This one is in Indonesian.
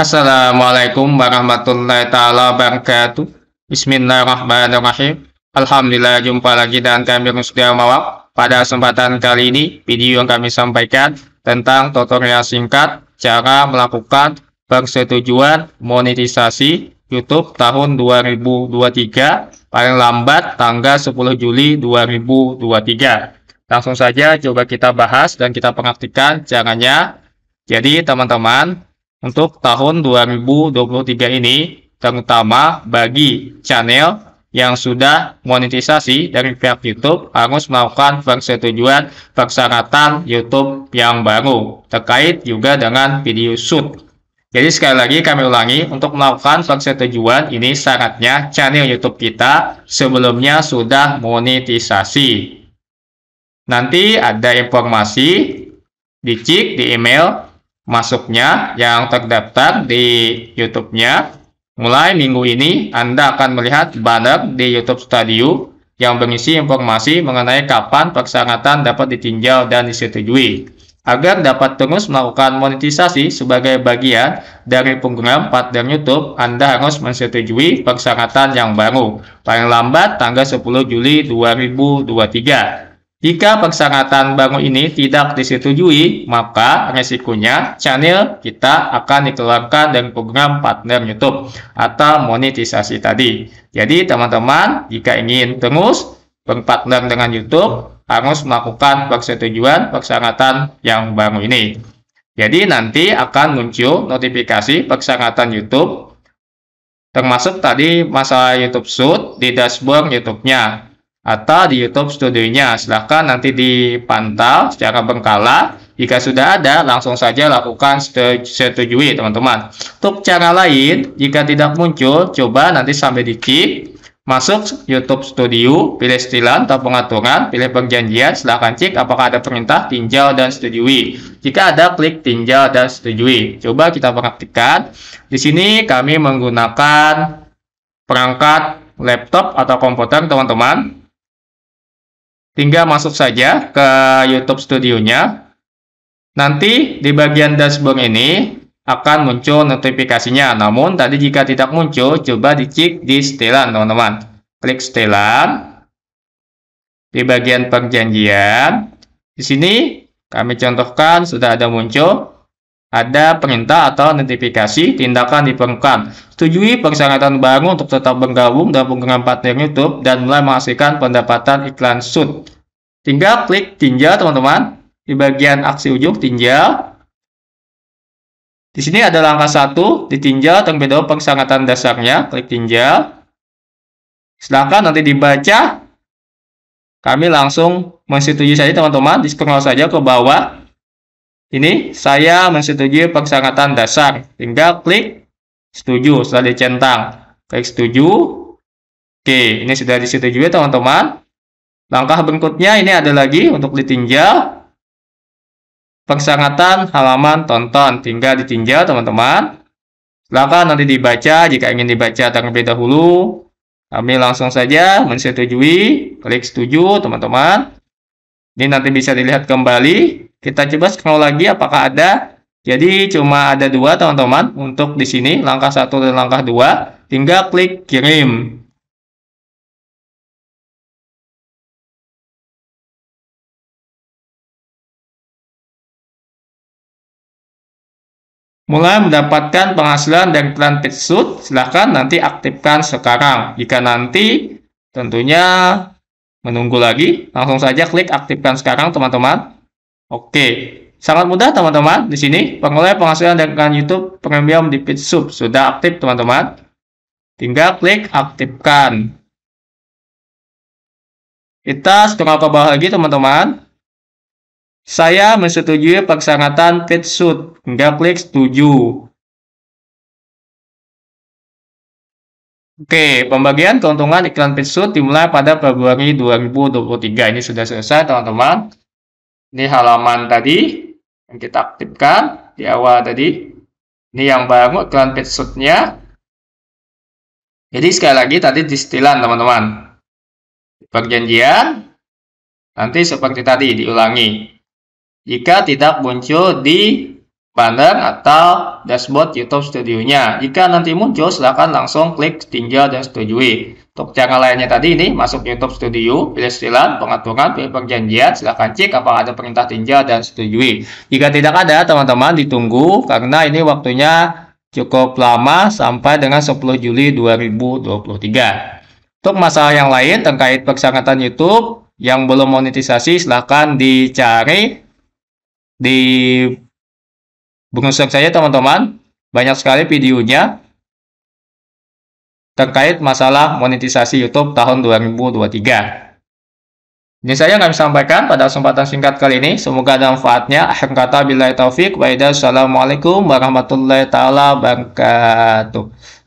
Assalamualaikum warahmatullahi taala wabarakatuh. Bismillahirrahmanirrahim. Alhamdulillah jumpa lagi dengan kami sudah Mawab. Pada kesempatan kali ini, video yang kami sampaikan tentang tutorial singkat cara melakukan persetujuan monetisasi YouTube tahun 2023 paling lambat tanggal 10 Juli 2023. Langsung saja coba kita bahas dan kita praktikkan caranya. Jadi teman-teman, untuk tahun 2023 ini, terutama bagi channel yang sudah monetisasi dari pihak YouTube harus melakukan persetujuan persyaratan YouTube yang baru terkait juga dengan video shoot. Jadi sekali lagi kami ulangi untuk melakukan persetujuan ini syaratnya channel YouTube kita sebelumnya sudah monetisasi. Nanti ada informasi dicek di email masuknya yang terdaftar di YouTube-nya. Mulai minggu ini, Anda akan melihat banner di YouTube Studio yang berisi informasi mengenai kapan persyaratan dapat ditinjau dan disetujui agar dapat terus melakukan monetisasi sebagai bagian dari program partner YouTube, Anda harus menyetujui persyaratan yang baru, paling lambat tanggal 10 Juli 2023. Jika persyaratan bangun ini tidak disetujui, maka resikonya channel kita akan dikeluarkan dari program partner YouTube atau monetisasi tadi. Jadi teman-teman, jika ingin terus berpartner dengan YouTube, harus melakukan persetujuan persyaratan yang baru ini. Jadi nanti akan muncul notifikasi persyaratan YouTube termasuk tadi masalah YouTube Suit di dashboard YouTube-nya atau di YouTube studionya. Silahkan nanti dipantau secara berkala. Jika sudah ada, langsung saja lakukan setujui, teman-teman. Untuk cara lain, jika tidak muncul, coba nanti sampai di Masuk YouTube Studio, pilih setilan atau pengaturan, pilih perjanjian, silahkan cek apakah ada perintah tinjau dan setujui. Jika ada, klik tinjau dan setujui. Coba kita praktikkan. Di sini kami menggunakan perangkat laptop atau komputer, teman-teman. Tinggal masuk saja ke YouTube Studionya, Nanti di bagian dashboard ini akan muncul notifikasinya. Namun tadi jika tidak muncul, coba dicek di setelan teman-teman. Klik setelan. Di bagian perjanjian. Di sini kami contohkan sudah ada muncul ada perintah atau notifikasi tindakan diperlukan. Setujui persyaratan baru untuk tetap bergabung dalam program partner YouTube dan mulai menghasilkan pendapatan iklan sud. Tinggal klik tinjau teman-teman. Di bagian aksi ujung tinjau. Di sini ada langkah satu ditinjau terlebih dahulu persyaratan dasarnya, klik tinjau. Silahkan nanti dibaca. Kami langsung menyetujui saja teman-teman, di scroll saja ke bawah ini saya menyetujui persyaratan dasar. Tinggal klik setuju setelah dicentang. Klik setuju. Oke, ini sudah disetujui teman-teman. Langkah berikutnya ini ada lagi untuk ditinjau. Persyaratan halaman tonton tinggal ditinjau teman-teman. Langkah nanti dibaca jika ingin dibaca terlebih dahulu. Kami langsung saja menyetujui. klik setuju teman-teman. Ini nanti bisa dilihat kembali kita coba scroll lagi apakah ada. Jadi cuma ada dua teman-teman untuk di sini langkah satu dan langkah dua. Tinggal klik kirim. Mulai mendapatkan penghasilan dari iklan Pitsuit, silahkan nanti aktifkan sekarang. Jika nanti tentunya menunggu lagi, langsung saja klik aktifkan sekarang teman-teman. Oke, sangat mudah teman-teman. Di sini pengelola penghasilan dengan YouTube Premium di Pitsub sudah aktif teman-teman. Tinggal klik aktifkan. Kita setengah ke bawah lagi teman-teman. Saya menyetujui persyaratan Pitsub. Tinggal klik setuju. Oke, pembagian keuntungan iklan Pitsub dimulai pada Februari 2023. Ini sudah selesai teman-teman. Ini halaman tadi yang kita aktifkan di awal tadi. Ini yang baru iklan page Jadi sekali lagi tadi distilan teman-teman. Perjanjian nanti seperti tadi diulangi. Jika tidak muncul di banner atau dashboard YouTube Studionya Jika nanti muncul, silahkan langsung klik tinggal dan setujui. Untuk cara lainnya tadi ini, masuk YouTube Studio, pilih silat, pengaturan, pilih perjanjian, silahkan cek apakah ada perintah tinggal dan setujui. Jika tidak ada, teman-teman ditunggu karena ini waktunya cukup lama sampai dengan 10 Juli 2023. Untuk masalah yang lain terkait persyaratan YouTube yang belum monetisasi silahkan dicari di Bukan saja teman-teman, banyak sekali videonya terkait masalah monetisasi YouTube tahun 2023. Ini saya kami sampaikan pada kesempatan singkat kali ini. Semoga ada manfaatnya. Akhir kata, bila taufik. wa'idah, Assalamualaikum warahmatullahi taala wabarakatuh.